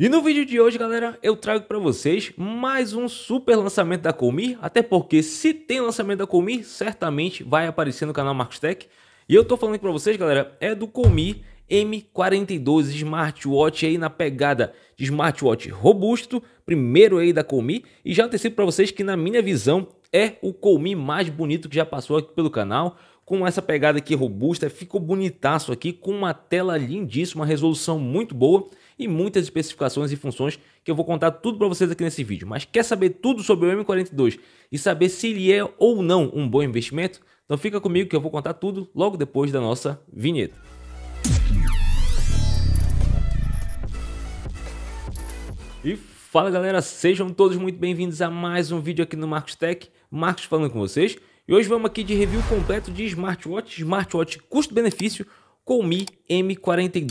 E no vídeo de hoje, galera, eu trago para vocês mais um super lançamento da Colmir, até porque se tem lançamento da Colmir, certamente vai aparecer no canal Marcos Tech. E eu tô falando para vocês, galera, é do Colmir M42 smartwatch aí na pegada de smartwatch robusto, primeiro aí da Colmir, e já antecipo para vocês que na minha visão é o Colmir mais bonito que já passou aqui pelo canal com essa pegada aqui robusta, ficou bonitaço aqui, com uma tela lindíssima, uma resolução muito boa e muitas especificações e funções que eu vou contar tudo para vocês aqui nesse vídeo. Mas quer saber tudo sobre o M42 e saber se ele é ou não um bom investimento? Então fica comigo que eu vou contar tudo logo depois da nossa vinheta. E fala galera, sejam todos muito bem-vindos a mais um vídeo aqui no Marcos Tech, Marcos falando com vocês. E hoje vamos aqui de review completo de smartwatch, smartwatch custo-benefício, Colmi M42.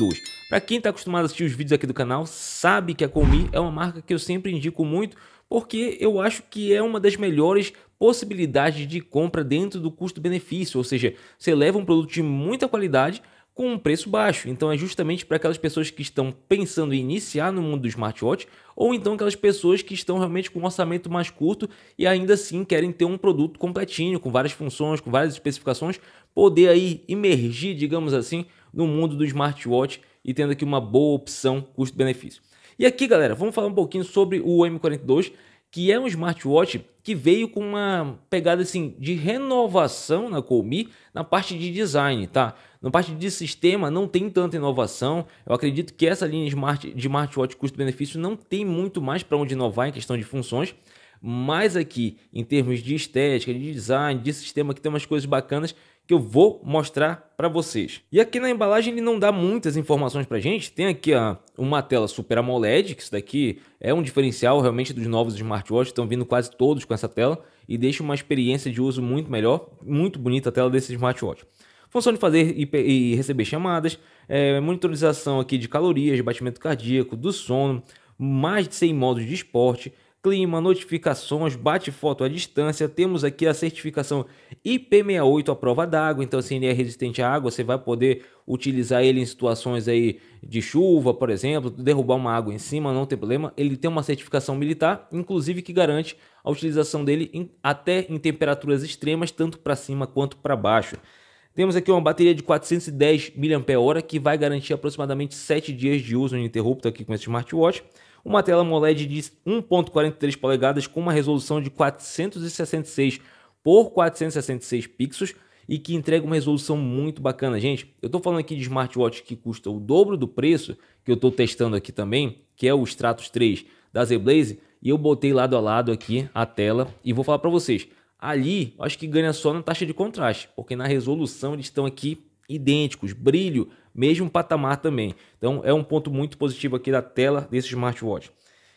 Para quem está acostumado a assistir os vídeos aqui do canal, sabe que a Colmi é uma marca que eu sempre indico muito, porque eu acho que é uma das melhores possibilidades de compra dentro do custo-benefício, ou seja, você leva um produto de muita qualidade com um preço baixo. Então é justamente para aquelas pessoas que estão pensando em iniciar no mundo do smartwatch ou então aquelas pessoas que estão realmente com um orçamento mais curto e ainda assim querem ter um produto completinho, com várias funções, com várias especificações, poder aí emergir, digamos assim, no mundo do smartwatch e tendo aqui uma boa opção custo-benefício. E aqui, galera, vamos falar um pouquinho sobre o M42, que é um smartwatch que veio com uma pegada assim de renovação na Colmi na parte de design, tá? Na parte de sistema não tem tanta inovação. Eu acredito que essa linha smart, de smartwatch custo-benefício não tem muito mais para onde inovar em questão de funções. Mas aqui, em termos de estética, de design, de sistema, que tem umas coisas bacanas que eu vou mostrar para vocês. E aqui na embalagem ele não dá muitas informações para gente. Tem aqui a, uma tela Super AMOLED, que isso daqui é um diferencial realmente dos novos smartwatches, estão vindo quase todos com essa tela e deixa uma experiência de uso muito melhor, muito bonita a tela desse smartwatch. Função de fazer e, receber chamadas, é, monitorização aqui de calorias, batimento cardíaco, do sono, mais de 100 modos de esporte, clima, notificações, bate foto à distância. Temos aqui a certificação IP68 à prova d'água, então se ele é resistente à água, você vai poder utilizar ele em situações aí de chuva, por exemplo, derrubar uma água em cima, não tem problema. Ele tem uma certificação militar, inclusive que garante a utilização dele em, até em temperaturas extremas, tanto para cima quanto para baixo. Temos aqui uma bateria de 410 mAh que vai garantir aproximadamente 7 dias de uso ininterrupto aqui com esse smartwatch. Uma tela AMOLED de 1.43 polegadas com uma resolução de 466 por 466 pixels e que entrega uma resolução muito bacana, gente. Eu estou falando aqui de smartwatch que custa o dobro do preço que eu estou testando aqui também, que é o Stratos 3 da Zblaze, e eu botei lado a lado aqui a tela e vou falar para vocês. Ali, acho que ganha só na taxa de contraste, porque na resolução eles estão aqui idênticos, brilho mesmo patamar também. Então é um ponto muito positivo aqui da tela desse smartwatch. O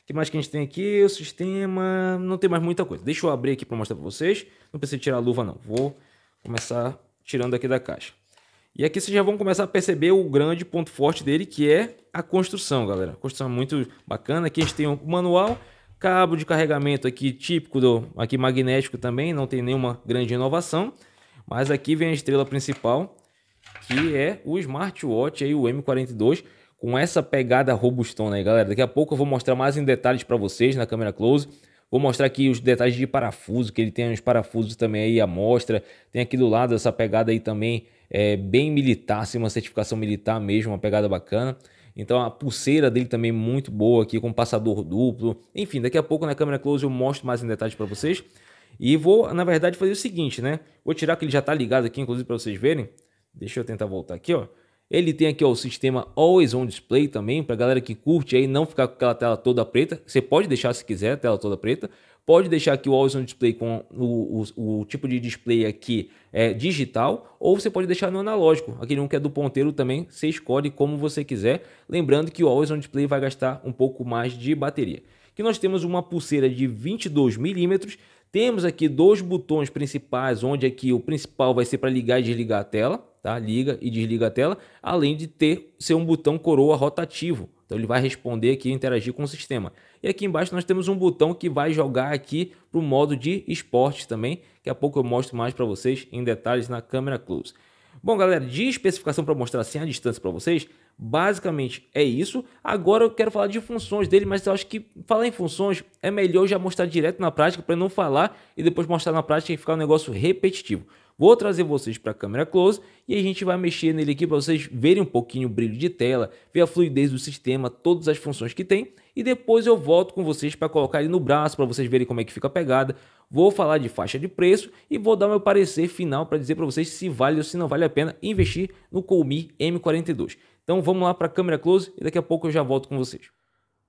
que mais que a gente tem aqui? O sistema. Não tem mais muita coisa. Deixa eu abrir aqui para mostrar para vocês. Não precisa tirar a luva, não. Vou começar tirando aqui da caixa. E aqui vocês já vão começar a perceber o grande ponto forte dele, que é a construção, galera. Construção é muito bacana. Aqui a gente tem um manual, cabo de carregamento aqui típico do aqui magnético também, não tem nenhuma grande inovação. Mas aqui vem a estrela principal, que é o smartwatch aí, o M42, com essa pegada robustona aí, galera. Daqui a pouco eu vou mostrar mais em detalhes para vocês na câmera close. Vou mostrar aqui os detalhes de parafuso, que ele tem uns parafusos também aí à mostra. Tem aqui do lado essa pegada aí também é, bem militar, assim, uma certificação militar mesmo, uma pegada bacana. Então a pulseira dele também muito boa aqui, com passador duplo. Enfim, daqui a pouco na câmera close eu mostro mais em detalhes para vocês. E vou, na verdade, fazer o seguinte, né? Vou tirar que ele já tá ligado aqui, inclusive, para vocês verem. Deixa eu tentar voltar aqui, ó. Ele tem aqui ó, o sistema Always On Display também, para galera que curte aí não ficar com aquela tela toda preta. Você pode deixar se quiser a tela toda preta. Pode deixar aqui o Always On Display com o, o, o tipo de display aqui é, digital, ou você pode deixar no analógico. Aquele um que é do ponteiro também, você escolhe como você quiser. Lembrando que o Always On Display vai gastar um pouco mais de bateria. Que nós temos uma pulseira de 22 milímetros temos aqui dois botões principais, onde aqui é o principal vai ser para ligar e desligar a tela, tá? Liga e desliga a tela, além de ter ser um botão coroa rotativo. Então ele vai responder aqui e interagir com o sistema. E aqui embaixo nós temos um botão que vai jogar aqui para o modo de esportes também. Daqui a pouco eu mostro mais para vocês em detalhes na câmera close. Bom, galera, de especificação para mostrar assim a distância para vocês, basicamente é isso. Agora eu quero falar de funções dele, mas eu acho que falar em funções é melhor já mostrar direto na prática para não falar e depois mostrar na prática e ficar um negócio repetitivo. Vou trazer vocês para a câmera close e a gente vai mexer nele aqui para vocês verem um pouquinho o brilho de tela, ver a fluidez do sistema, todas as funções que tem e depois eu volto com vocês para colocar ele no braço para vocês verem como é que fica a pegada. Vou falar de faixa de preço e vou dar meu parecer final para dizer para vocês se vale ou se não vale a pena investir no Colmi M42. Então vamos lá para a câmera close e daqui a pouco eu já volto com vocês.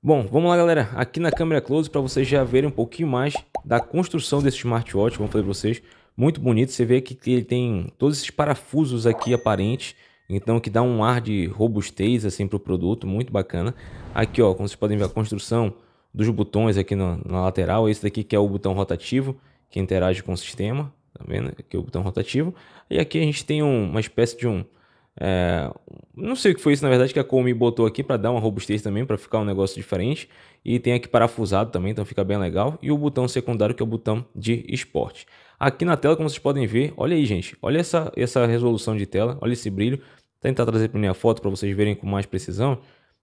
Bom, vamos lá galera, aqui na câmera close para vocês já verem um pouquinho mais da construção desse smartwatch, vamos fazer para vocês, muito bonito, você vê que ele tem todos esses parafusos aqui aparentes, então, que dá um ar de robustez assim para o produto, muito bacana. Aqui, ó, como vocês podem ver, a construção dos botões aqui na, na lateral. Esse daqui que é o botão rotativo, que interage com o sistema. Tá vendo? Aqui é o botão rotativo. E aqui a gente tem um, uma espécie de um... É, não sei o que foi isso, na verdade, que a Komi botou aqui para dar uma robustez também, para ficar um negócio diferente. E tem aqui parafusado também, então fica bem legal. E o botão secundário, que é o botão de esporte. Aqui na tela, como vocês podem ver, olha aí, gente. Olha essa, essa resolução de tela, olha esse brilho tentar trazer para minha foto para vocês verem com mais precisão,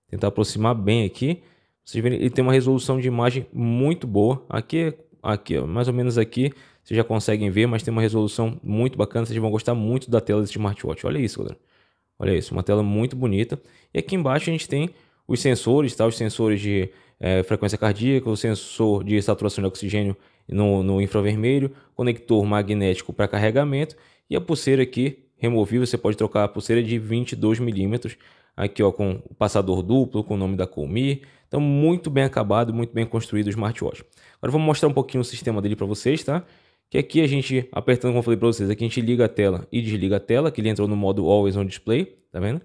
tentar aproximar bem aqui. Vocês verem, ele tem uma resolução de imagem muito boa. Aqui, é, aqui, ó, mais ou menos aqui, vocês já conseguem ver, mas tem uma resolução muito bacana. Vocês vão gostar muito da tela desse smartwatch. Olha isso, galera. Olha isso, uma tela muito bonita. E aqui embaixo a gente tem os sensores, tá? Os sensores de é, frequência cardíaca, o sensor de saturação de oxigênio no, no infravermelho, conector magnético para carregamento e a pulseira aqui removível, você pode trocar a pulseira de 22 milímetros, aqui ó, com o passador duplo, com o nome da Colmi. Então, muito bem acabado, muito bem construído o smartwatch. Agora, vou mostrar um pouquinho o sistema dele para vocês, tá? Que aqui a gente, apertando como eu falei para vocês, aqui a gente liga a tela e desliga a tela, que ele entrou no modo Always on Display, tá vendo?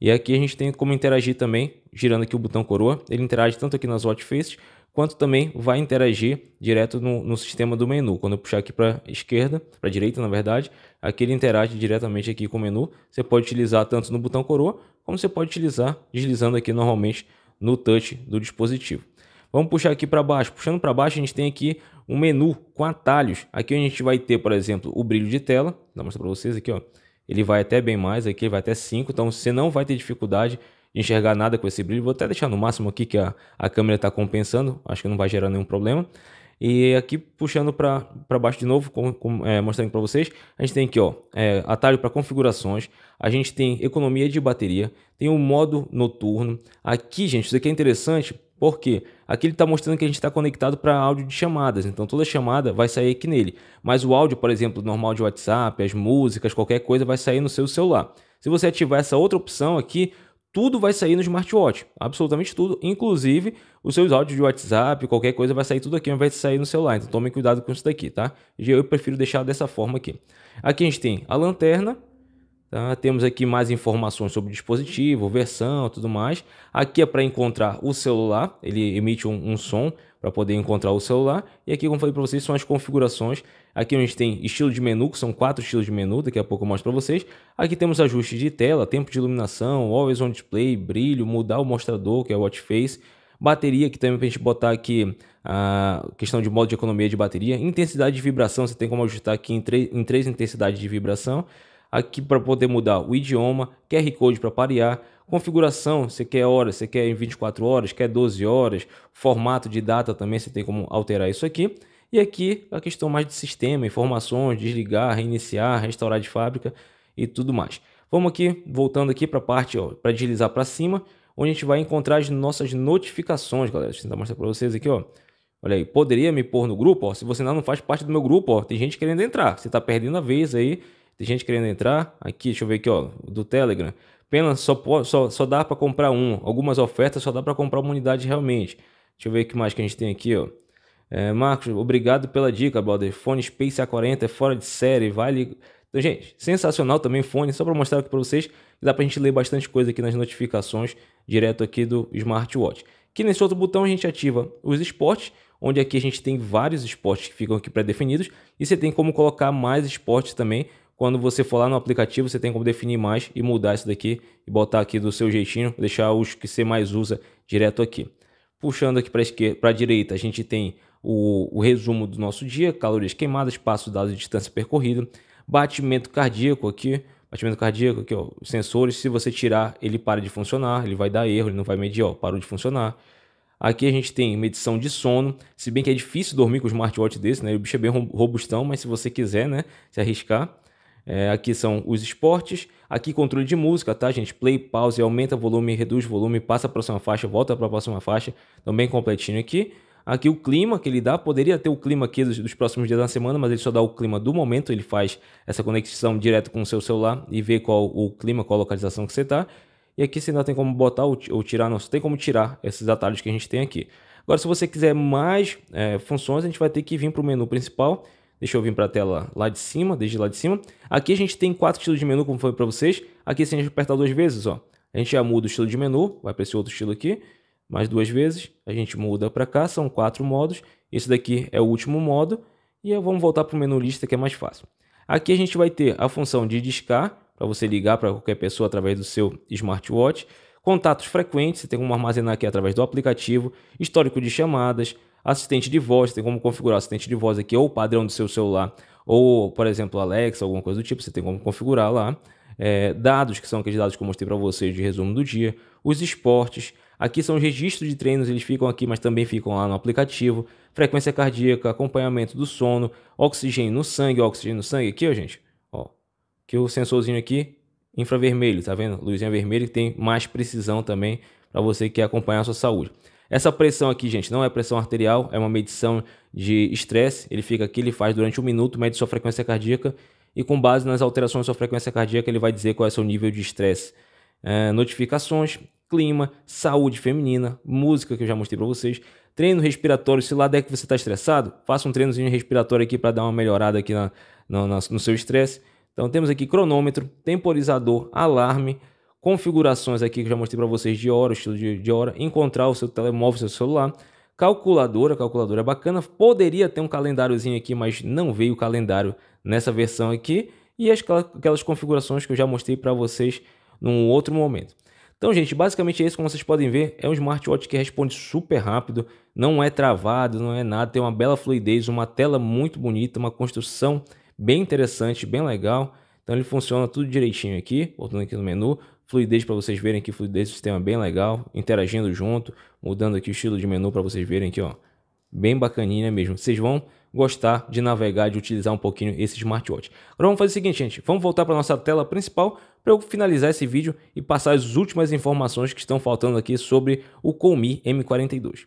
E aqui a gente tem como interagir também, girando aqui o botão coroa. Ele interage tanto aqui nas watch faces, quanto também vai interagir direto no, no sistema do menu. Quando eu puxar aqui para esquerda, para direita, na verdade, aqui ele interage diretamente aqui com o menu. Você pode utilizar tanto no botão coroa, como você pode utilizar deslizando aqui normalmente no touch do dispositivo. Vamos puxar aqui para baixo. Puxando para baixo, a gente tem aqui um menu com atalhos. Aqui a gente vai ter, por exemplo, o brilho de tela. Vou mostrar para vocês aqui, ó. Ele vai até bem mais, aqui vai até 5, então você não vai ter dificuldade enxergar nada com esse brilho. Vou até deixar no máximo aqui que a, a câmera está compensando, acho que não vai gerar nenhum problema. E aqui puxando para baixo de novo, com, com, é, mostrando para vocês, a gente tem aqui ó, é, atalho para configurações, a gente tem economia de bateria, tem o um modo noturno. Aqui, gente, isso aqui é interessante porque aqui ele está mostrando que a gente está conectado para áudio de chamadas, então toda chamada vai sair aqui nele. Mas o áudio, por exemplo, normal de WhatsApp, as músicas, qualquer coisa vai sair no seu celular. Se você ativar essa outra opção aqui, tudo vai sair no smartwatch, absolutamente tudo, inclusive os seus áudios de WhatsApp, qualquer coisa vai sair tudo aqui, vai sair no celular. Então tomem cuidado com isso daqui, tá? Eu prefiro deixar dessa forma aqui. Aqui a gente tem a lanterna, tá? Temos aqui mais informações sobre o dispositivo, versão, tudo mais. Aqui é para encontrar o celular, ele emite um, um som para poder encontrar o celular. E aqui, como falei para vocês, são as configurações Aqui a gente tem estilo de menu, que são quatro estilos de menu, daqui a pouco eu mostro para vocês. Aqui temos ajustes de tela, tempo de iluminação, always on display, brilho, mudar o mostrador, que é o watch face, bateria, que também é para a gente botar aqui a questão de modo de economia de bateria, intensidade de vibração, você tem como ajustar aqui em, em três intensidades de vibração, aqui para poder mudar o idioma, QR Code para parear, configuração, você quer horas, você quer em 24 horas, quer 12 horas, formato de data também você tem como alterar isso aqui. E aqui a questão mais de sistema, informações, desligar, reiniciar, restaurar de fábrica e tudo mais. Vamos aqui, voltando aqui para a parte, para deslizar para cima, onde a gente vai encontrar as nossas notificações, galera. Deixa eu tentar mostrar para vocês aqui, ó. Olha aí, poderia me pôr no grupo, ó. Se você não faz parte do meu grupo, ó, tem gente querendo entrar. Você está perdendo a vez aí. Tem gente querendo entrar. Aqui, deixa eu ver aqui, ó, do Telegram. Pena, só, só, só dá para comprar um. Algumas ofertas só dá para comprar uma unidade realmente. Deixa eu ver o que mais que a gente tem aqui, ó. É, Marcos, obrigado pela dica, brother. Fone Space A40 é fora de série, vale. Então, gente, sensacional também fone, só para mostrar aqui para vocês, dá para a gente ler bastante coisa aqui nas notificações, direto aqui do smartwatch. Que nesse outro botão a gente ativa os esportes, onde aqui a gente tem vários esportes que ficam aqui pré-definidos, e você tem como colocar mais esportes também. Quando você for lá no aplicativo, você tem como definir mais e mudar isso daqui e botar aqui do seu jeitinho, deixar os que você mais usa direto aqui. Puxando aqui para a direita, a gente tem o, o resumo do nosso dia, calorias queimadas, passos dados e distância percorrida, batimento cardíaco aqui, batimento cardíaco aqui, ó, sensores, se você tirar, ele para de funcionar, ele vai dar erro, ele não vai medir, ó, parou de funcionar. Aqui a gente tem medição de sono, se bem que é difícil dormir com um smartwatch desse, né? O bicho é bem robustão, mas se você quiser, né, se arriscar. É, aqui são os esportes, aqui controle de música, tá, gente? Play, pause, aumenta volume, reduz volume, passa a próxima faixa, volta para a próxima faixa, também então completinho aqui aqui o clima que ele dá. Poderia ter o clima aqui dos, dos, próximos dias da semana, mas ele só dá o clima do momento. Ele faz essa conexão direto com o seu celular e vê qual o clima, qual a localização que você está. E aqui você ainda tem como botar ou, ou tirar, não, você tem como tirar esses atalhos que a gente tem aqui. Agora, se você quiser mais é, funções, a gente vai ter que vir para o menu principal. Deixa eu vir para a tela lá de cima, desde lá de cima. Aqui a gente tem quatro estilos de menu, como foi para vocês. Aqui, se a gente apertar duas vezes, ó, a gente já muda o estilo de menu, vai para esse outro estilo aqui mais duas vezes, a gente muda para cá, são quatro modos. Esse daqui é o último modo e vamos voltar para o menu lista que é mais fácil. Aqui a gente vai ter a função de discar, para você ligar para qualquer pessoa através do seu smartwatch. Contatos frequentes, você tem como armazenar aqui através do aplicativo. Histórico de chamadas, assistente de voz, você tem como configurar assistente de voz aqui ou o padrão do seu celular, ou por exemplo Alexa, alguma coisa do tipo, você tem como configurar lá. É, dados, que são aqueles dados que eu mostrei para vocês de resumo do dia. Os esportes, Aqui são os registros de treinos, eles ficam aqui, mas também ficam lá no aplicativo. Frequência cardíaca, acompanhamento do sono, oxigênio no sangue, oxigênio no sangue aqui, ó, gente. Ó, que o sensorzinho aqui, infravermelho, tá vendo? Luzinha vermelha que tem mais precisão também para você que quer acompanhar a sua saúde. Essa pressão aqui, gente, não é pressão arterial, é uma medição de estresse. Ele fica aqui, ele faz durante um minuto, mede sua frequência cardíaca e com base nas alterações da sua frequência cardíaca, ele vai dizer qual é o seu nível de estresse. É, notificações, clima, saúde feminina, música que eu já mostrei para vocês, treino respiratório, se lá der que você está estressado, faça um treinozinho respiratório aqui para dar uma melhorada aqui na, na, na no seu estresse. Então temos aqui cronômetro, temporizador, alarme, configurações aqui que eu já mostrei para vocês de hora, estilo de, de hora, encontrar o seu telemóvel, seu celular, calculadora, calculadora é bacana, poderia ter um calendáriozinho aqui, mas não veio o calendário nessa versão aqui, e as, aquelas configurações que eu já mostrei para vocês num outro momento. Então, gente, basicamente é isso, como vocês podem ver, é um smartwatch que responde super rápido, não é travado, não é nada, tem uma bela fluidez, uma tela muito bonita, uma construção bem interessante, bem legal. Então ele funciona tudo direitinho aqui, voltando aqui no menu, fluidez para vocês verem que fluidez do sistema é bem legal, interagindo junto, mudando aqui o estilo de menu para vocês verem aqui, ó. Bem bacaninha mesmo. Vocês vão gostar de navegar, de utilizar um pouquinho esse smartwatch. Agora vamos fazer o seguinte, gente, vamos voltar para nossa tela principal para eu finalizar esse vídeo e passar as últimas informações que estão faltando aqui sobre o Comi M42.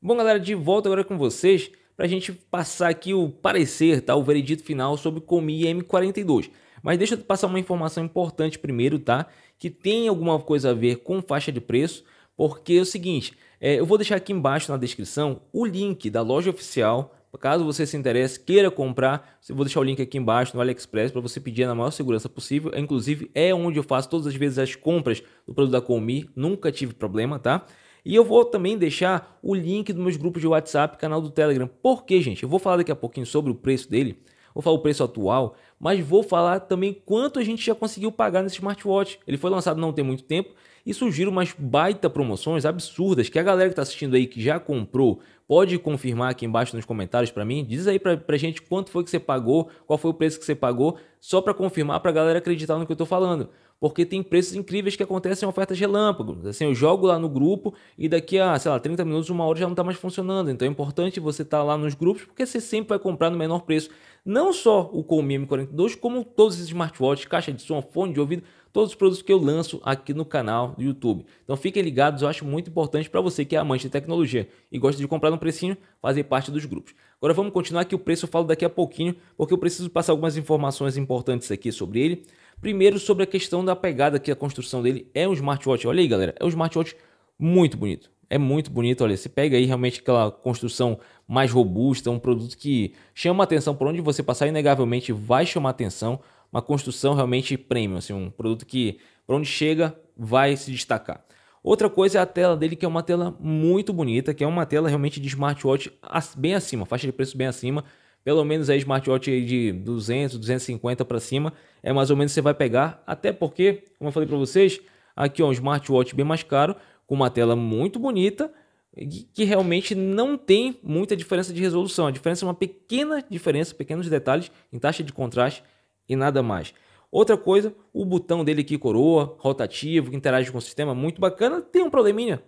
Bom, galera, de volta agora com vocês para a gente passar aqui o parecer, tá? o veredito final sobre o Comi M42. Mas deixa eu passar uma informação importante primeiro, tá? Que tem alguma coisa a ver com faixa de preço, porque é o seguinte, é, eu vou deixar aqui embaixo na descrição o link da loja oficial Caso você se interesse, queira comprar, eu vou deixar o link aqui embaixo no AliExpress para você pedir na maior segurança possível. É, inclusive, é onde eu faço todas as vezes as compras do produto da Comi, nunca tive problema, tá? E eu vou também deixar o link dos meus grupos de WhatsApp, canal do Telegram. Por quê, gente? Eu vou falar daqui a pouquinho sobre o preço dele, vou falar o preço atual, mas vou falar também quanto a gente já conseguiu pagar nesse smartwatch. Ele foi lançado não tem muito tempo e surgiram umas baita promoções absurdas que a galera que tá assistindo aí que já comprou pode confirmar aqui embaixo nos comentários para mim. Diz aí para pra gente quanto foi que você pagou, qual foi o preço que você pagou, só para confirmar para a galera acreditar no que eu tô falando. Porque tem preços incríveis que acontecem em ofertas relâmpagos. Assim, eu jogo lá no grupo e daqui a, sei lá, 30 minutos, uma hora já não tá mais funcionando. Então é importante você estar tá lá nos grupos porque você sempre vai comprar no menor preço. Não só o Comi M42, como todos esses smartwatches, caixa de som, fone de ouvido, todos os produtos que eu lanço aqui no canal do YouTube. Então fiquem ligados, eu acho muito importante para você que é amante de tecnologia e gosta de comprar no precinho, fazer parte dos grupos. Agora vamos continuar que o preço eu falo daqui a pouquinho, porque eu preciso passar algumas informações importantes aqui sobre ele. Primeiro sobre a questão da pegada que a construção dele é um smartwatch. Olha aí, galera, é um smartwatch muito bonito. É muito bonito, olha, você pega aí realmente aquela construção mais robusta, um produto que chama atenção por onde você passar, inegavelmente vai chamar atenção uma construção realmente premium, assim, um produto que para onde chega vai se destacar. Outra coisa é a tela dele, que é uma tela muito bonita, que é uma tela realmente de smartwatch bem acima, faixa de preço bem acima, pelo menos aí smartwatch de 200, 250 para cima, é mais ou menos você vai pegar, até porque, como eu falei para vocês, aqui ó, um smartwatch bem mais caro, com uma tela muito bonita, que realmente não tem muita diferença de resolução. A diferença é uma pequena diferença, pequenos detalhes em taxa de contraste e nada mais. Outra coisa, o botão dele aqui coroa, rotativo, que interage com o sistema, muito bacana, tem um probleminha.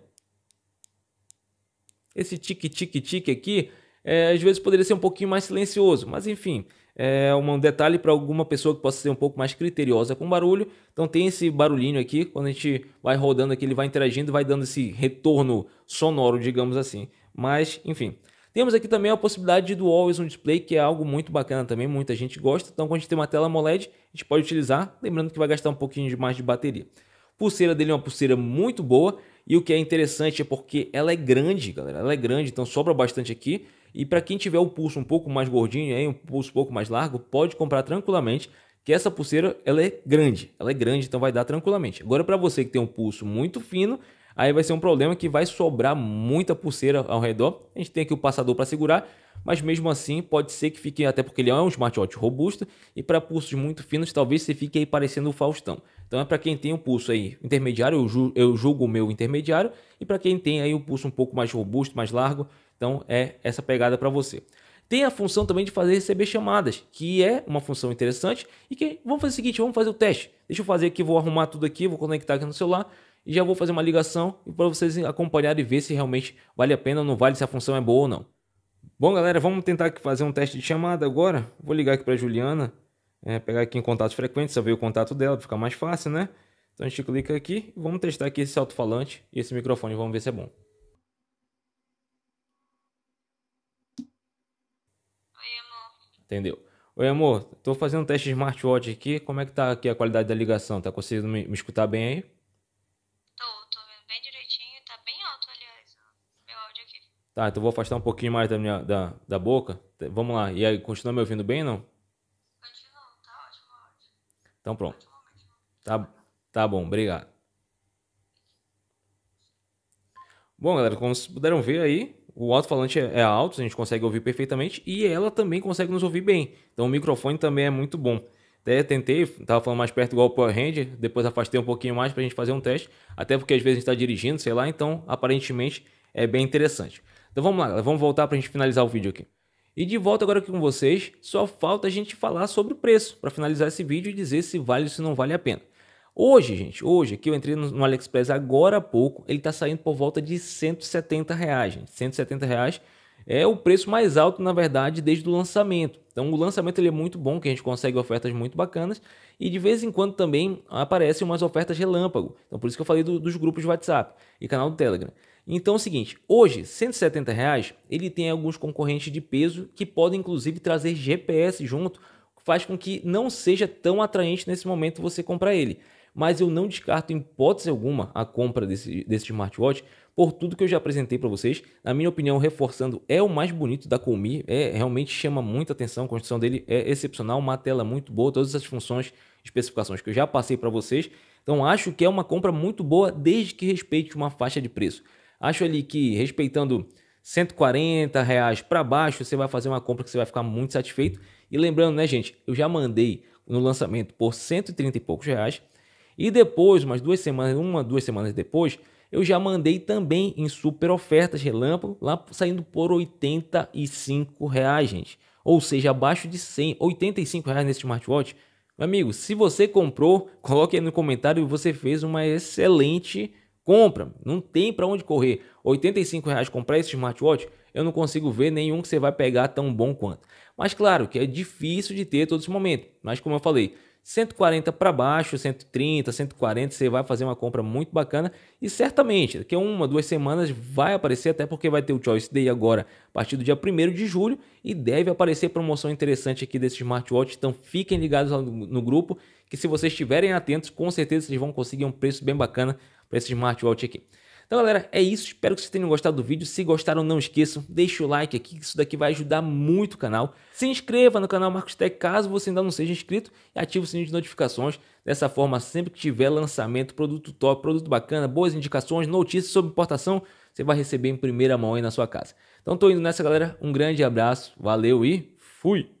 Esse tique-tique-tique aqui, é, às vezes poderia ser um pouquinho mais silencioso, mas enfim, é um detalhe para alguma pessoa que possa ser um pouco mais criteriosa com barulho. Então tem esse barulhinho aqui, quando a gente vai rodando aqui, ele vai interagindo, vai dando esse retorno sonoro, digamos assim. Mas, enfim, temos aqui também a possibilidade do Always On Display, que é algo muito bacana também, muita gente gosta. Então, quando a gente tem uma tela AMOLED, a gente pode utilizar, lembrando que vai gastar um pouquinho de mais de bateria. A pulseira dele é uma pulseira muito boa, e o que é interessante é porque ela é grande, galera. Ela é grande, então sobra bastante aqui. E para quem tiver o pulso um pouco mais gordinho, aí, um pulso um pouco mais largo, pode comprar tranquilamente, que essa pulseira ela é grande. Ela é grande, então vai dar tranquilamente. Agora para você que tem um pulso muito fino, aí vai ser um problema que vai sobrar muita pulseira ao redor. A gente tem aqui o passador para segurar, mas mesmo assim pode ser que fique, até porque ele é um smartwatch robusto e para pulsos muito finos talvez você fique aí parecendo o Faustão. Então é para quem tem um pulso aí intermediário, eu, ju eu julgo o meu intermediário, e para quem tem aí um pulso um pouco mais robusto, mais largo, então é essa pegada para você. Tem a função também de fazer receber chamadas, que é uma função interessante. E que vamos fazer o seguinte, vamos fazer o teste. Deixa eu fazer aqui, vou arrumar tudo aqui, vou conectar aqui no celular e já vou fazer uma ligação e para vocês acompanharem e ver se realmente vale a pena ou não vale, se a função é boa ou não. Bom, galera, vamos tentar fazer um teste de chamada agora. Vou ligar aqui para Juliana, é, pegar aqui em contatos frequentes, saber o contato dela, ficar mais fácil, né? Então a gente clica aqui e vamos testar aqui esse alto-falante e esse microfone, vamos ver se é bom. Oi, amor. Entendeu? Oi, amor, estou fazendo um teste de smartwatch aqui. Como é que tá aqui a qualidade da ligação? Tá conseguindo me, me escutar bem aí? Tá, então vou afastar um pouquinho mais da minha da, da boca. Vamos lá. E aí, continua me ouvindo bem, não? Continua, tá ótimo, ótimo. Então pronto. Tá, tá bom, obrigado. Bom, galera, como vocês puderam ver aí, o alto-falante é, é alto, a gente consegue ouvir perfeitamente e ela também consegue nos ouvir bem. Então o microfone também é muito bom. Até tentei, tava falando mais perto igual o Power Hand, depois afastei um pouquinho mais para a gente fazer um teste, até porque às vezes a gente está dirigindo, sei lá, então aparentemente é bem interessante. Então vamos lá, vamos voltar para a gente finalizar o vídeo aqui. E de volta agora aqui com vocês, só falta a gente falar sobre o preço, para finalizar esse vídeo e dizer se vale ou se não vale a pena. Hoje, gente, hoje que eu entrei no AliExpress agora há pouco, ele está saindo por volta de 170 reais, gente. 170 reais é o preço mais alto, na verdade, desde o lançamento. Então, o lançamento ele é muito bom, que a gente consegue ofertas muito bacanas e de vez em quando também aparecem umas ofertas relâmpago. Então, por isso que eu falei do, dos grupos de WhatsApp e canal do Telegram. Então é o seguinte, hoje, 170 reais, ele tem alguns concorrentes de peso que podem inclusive trazer GPS junto, faz com que não seja tão atraente nesse momento você comprar ele. Mas eu não descarto em hipótese alguma a compra desse, desse smartwatch, por tudo que eu já apresentei para vocês. Na minha opinião, reforçando, é o mais bonito da Colmi, é realmente chama muita atenção, a construção dele é excepcional, uma tela muito boa, todas as funções, especificações que eu já passei para vocês. Então acho que é uma compra muito boa desde que respeite uma faixa de preço. Acho ali que respeitando 140 reais para baixo, você vai fazer uma compra que você vai ficar muito satisfeito. E lembrando, né, gente, eu já mandei no lançamento por 130 e poucos reais. E depois, umas duas semanas, uma, duas semanas depois, eu já mandei também em super ofertas relâmpago, lá saindo por 85 reais, gente. Ou seja, abaixo de 100, 85 reais nesse smartwatch. Meu amigo, se você comprou, coloque aí no comentário você fez uma excelente Compra, não tem para onde correr. R$ reais comprar esse smartwatch, eu não consigo ver nenhum que você vai pegar tão bom quanto. Mas claro que é difícil de ter todo esse momento, mas como eu falei, 140 para baixo, 130, 140, você vai fazer uma compra muito bacana e certamente daqui a uma, duas semanas vai aparecer, até porque vai ter o Choice Day agora a partir do dia 1 de julho e deve aparecer promoção interessante aqui desse smartwatch, então fiquem ligados no grupo que se vocês estiverem atentos, com certeza vocês vão conseguir um preço bem bacana para esse smartwatch aqui. Então, galera, é isso. Espero que vocês tenham gostado do vídeo. Se gostaram, não esqueçam, deixa o like aqui, que isso daqui vai ajudar muito o canal. Se inscreva no canal Marcos Tech, caso você ainda não seja inscrito, e ative o sininho de notificações. Dessa forma, sempre que tiver lançamento, produto top, produto bacana, boas indicações, notícias sobre importação, você vai receber em primeira mão aí na sua casa. Então, tô indo nessa, galera. Um grande abraço, valeu e fui!